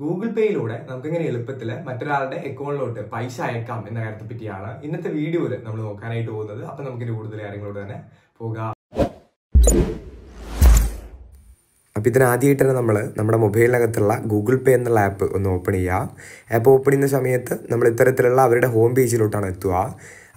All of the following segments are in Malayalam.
ഗൂഗിൾ പേയിലൂടെ നമുക്കിങ്ങനെ എളുപ്പത്തിൽ മറ്റൊരാളുടെ അക്കൗണ്ടിലോട്ട് പൈസ അയക്കാം എന്ന കാര്യത്തെ പറ്റിയാണ് ഇന്നത്തെ വീഡിയോയിൽ നമ്മൾ നോക്കാനായിട്ട് പോകുന്നത് അപ്പം നമുക്കിൻ്റെ കൂടുതൽ കാര്യങ്ങളോട് തന്നെ പോകാം അപ്പോൾ ഇതിനാദ്യമായിട്ട് തന്നെ നമ്മൾ നമ്മുടെ മൊബൈലിനകത്തുള്ള ഗൂഗിൾ പേ എന്നുള്ള ആപ്പ് ഒന്ന് ഓപ്പൺ ചെയ്യുക ആപ്പ് ഓപ്പൺ ചെയ്യുന്ന സമയത്ത് നമ്മൾ ഇത്തരത്തിലുള്ള അവരുടെ ഹോം പേജിലോട്ടാണ് എത്തുക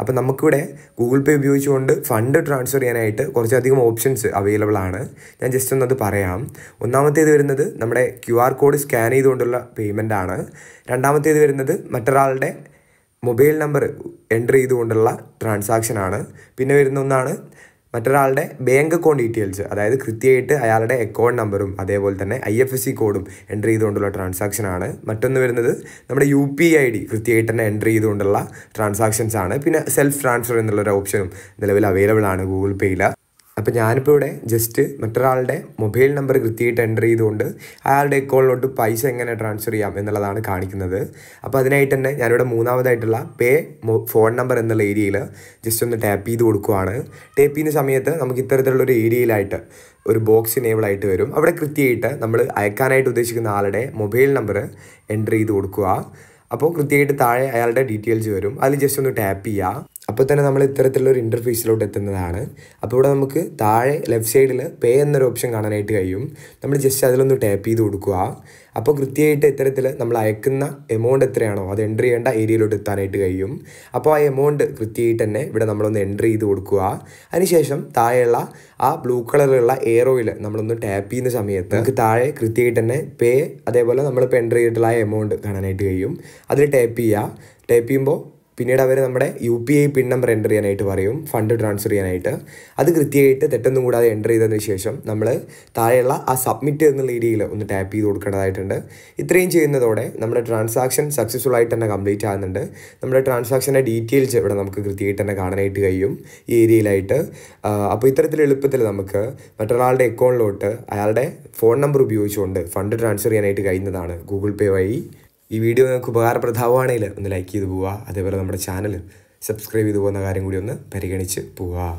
അപ്പോൾ നമുക്കിവിടെ ഗൂഗിൾ പേ ഉപയോഗിച്ചുകൊണ്ട് ഫണ്ട് ട്രാൻസ്ഫർ ചെയ്യാനായിട്ട് കുറച്ചധികം ഓപ്ഷൻസ് അവൈലബിൾ ആണ് ഞാൻ ജസ്റ്റ് ഒന്നത് പറയാം ഒന്നാമത്തേത് വരുന്നത് നമ്മുടെ ക്യു ആർ കോഡ് സ്കാൻ ചെയ്തുകൊണ്ടുള്ള പേയ്മെൻ്റ് ആണ് രണ്ടാമത്തേത് വരുന്നത് മറ്റൊരാളുടെ മൊബൈൽ നമ്പർ എൻ്റർ ചെയ്തുകൊണ്ടുള്ള ട്രാൻസാക്ഷനാണ് പിന്നെ വരുന്ന ഒന്നാണ് മറ്റൊരാളുടെ ബാങ്ക് അക്കൗണ്ട് ഡീറ്റെയിൽസ് അതായത് കൃത്യമായിട്ട് അയാളുടെ അക്കൗണ്ട് നമ്പറും അതേപോലെ തന്നെ ഐ എഫ് എസ് സി കോഡും എൻ്റർ ചെയ്തുകൊണ്ടുള്ള ട്രാൻസാക്ഷനാണ് മറ്റൊന്ന് വരുന്നത് നമ്മുടെ യു പി ഐ ഡി കൃത്യമായിട്ട് തന്നെ എൻ്റർ ചെയ്തുകൊണ്ടുള്ള ട്രാൻസാക്ഷൻസ് ആണ് പിന്നെ സെൽഫ് ട്രാൻസ്ഫർ എന്നുള്ളൊരു ഓപ്ഷനും നിലവിൽ അവൈലബിൾ ആണ് ഗൂഗിൾ പേയിൽ അപ്പോൾ ഞാനിപ്പോൾ ഇവിടെ ജസ്റ്റ് മറ്റൊരാളുടെ മൊബൈൽ നമ്പർ കൃത്യമായിട്ട് എൻ്റർ ചെയ്തുകൊണ്ട് അയാളുടെ അക്കൗണ്ടിലോട്ട് പൈസ എങ്ങനെ ട്രാൻസ്ഫർ ചെയ്യാം എന്നുള്ളതാണ് കാണിക്കുന്നത് അപ്പോൾ അതിനായിട്ട് തന്നെ ഞാനിവിടെ മൂന്നാമതായിട്ടുള്ള പേ ഫോൺ നമ്പർ എന്നുള്ള ഏരിയയിൽ ജസ്റ്റ് ഒന്ന് ടാപ്പ് ചെയ്ത് കൊടുക്കുവാണ് ടാപ്പ് ചെയ്യുന്ന സമയത്ത് നമുക്ക് ഇത്തരത്തിലുള്ള ഒരു ഏരിയയിലായിട്ട് ഒരു ബോക്സ് എനേബിൾ ആയിട്ട് വരും അവിടെ കൃത്യമായിട്ട് നമ്മൾ അയക്കാനായിട്ട് ഉദ്ദേശിക്കുന്ന ആളുടെ മൊബൈൽ നമ്പർ എൻ്റർ ചെയ്ത് കൊടുക്കുക അപ്പോൾ കൃത്യമായിട്ട് താഴെ അയാളുടെ ഡീറ്റെയിൽസ് വരും അതിൽ ജസ്റ്റ് ഒന്ന് ടാപ്പ് ചെയ്യുക അപ്പോൾ തന്നെ നമ്മൾ ഒരു ഇൻ്റർഫേസിലോട്ട് എത്തുന്നതാണ് അപ്പോൾ ഇവിടെ നമുക്ക് താഴെ ലെഫ്റ്റ് സൈഡിൽ പേ എന്നൊരു ഓപ്ഷൻ കാണാനായിട്ട് കഴിയും നമ്മൾ ജസ്റ്റ് അതിലൊന്ന് ടാപ്പ് ചെയ്ത് കൊടുക്കുക അപ്പോൾ കൃത്യമായിട്ട് ഇത്തരത്തിൽ നമ്മൾ അയക്കുന്ന എമൗണ്ട് എത്രയാണോ അത് എൻ്റർ ചെയ്യേണ്ട ഏരിയയിലോട്ട് എത്താനായിട്ട് കഴിയും അപ്പോൾ ആ എമൗണ്ട് കൃത്യമായിട്ട് തന്നെ ഇവിടെ നമ്മളൊന്ന് എൻ്റർ ചെയ്ത് കൊടുക്കുക അതിനുശേഷം താഴെയുള്ള ആ ബ്ലൂ കളറിലുള്ള എയറോയിൽ നമ്മളൊന്ന് ടാപ്പ് ചെയ്യുന്ന സമയത്ത് നമുക്ക് താഴെ കൃത്യമായിട്ട് തന്നെ പേ അതേപോലെ നമ്മളിപ്പോൾ എൻ്റർ ചെയ്തിട്ടുള്ള ആ എമൗണ്ട് കാണാനായിട്ട് കഴിയും അതിൽ ടാപ്പ് ചെയ്യുക ടാപ്പ് ചെയ്യുമ്പോൾ പിന്നീട് അവർ നമ്മുടെ U P I pin number enter ചെയ്യാനായിട്ട് പറയും ഫണ്ട് ട്രാൻസ്ഫർ ചെയ്യാനായിട്ട് അത് കൃത്യമായിട്ട് തെറ്റൊന്നും കൂടാതെ എൻ്റർ ചെയ്തതിന് ശേഷം നമ്മൾ താഴെയുള്ള ആ സബ്മിറ്റ് എന്നുള്ള ഏരിയയിൽ ഒന്ന് ടാപ്പ് ചെയ്ത് കൊടുക്കേണ്ടതായിട്ടുണ്ട് ഇത്രയും ചെയ്യുന്നതോടെ നമ്മുടെ ട്രാൻസാക്ഷൻ സക്സസ്ഫുൾ ആയിട്ട് തന്നെ കംപ്ലീറ്റ് ആകുന്നുണ്ട് നമ്മുടെ ട്രാൻസാക്ഷൻ്റെ ഡീറ്റെയിൽസ് ഇവിടെ നമുക്ക് കൃത്യമായിട്ട് തന്നെ കാണാനായിട്ട് കഴിയും ഈ ഏരിയയിലായിട്ട് അപ്പോൾ ഇത്തരത്തിൽ എളുപ്പത്തിൽ നമുക്ക് മറ്റൊരാളുടെ അക്കൗണ്ടിലോട്ട് അയാളുടെ ഫോൺ നമ്പർ ഉപയോഗിച്ചുകൊണ്ട് ഫണ്ട് ട്രാൻസ്ഫർ ചെയ്യാനായിട്ട് കഴിയുന്നതാണ് ഗൂഗിൾ പേ വഴി ഈ വീഡിയോ നിങ്ങൾക്ക് ഉപകാരപ്രദമാവുകയാണെങ്കിൽ ഒന്ന് ലൈക്ക് ചെയ്ത് പോവുക അതേപോലെ നമ്മുടെ ചാനൽ സബ്സ്ക്രൈബ് ചെയ്ത് പോകുന്ന കാര്യം കൂടി ഒന്ന് പരിഗണിച്ച് പോവുക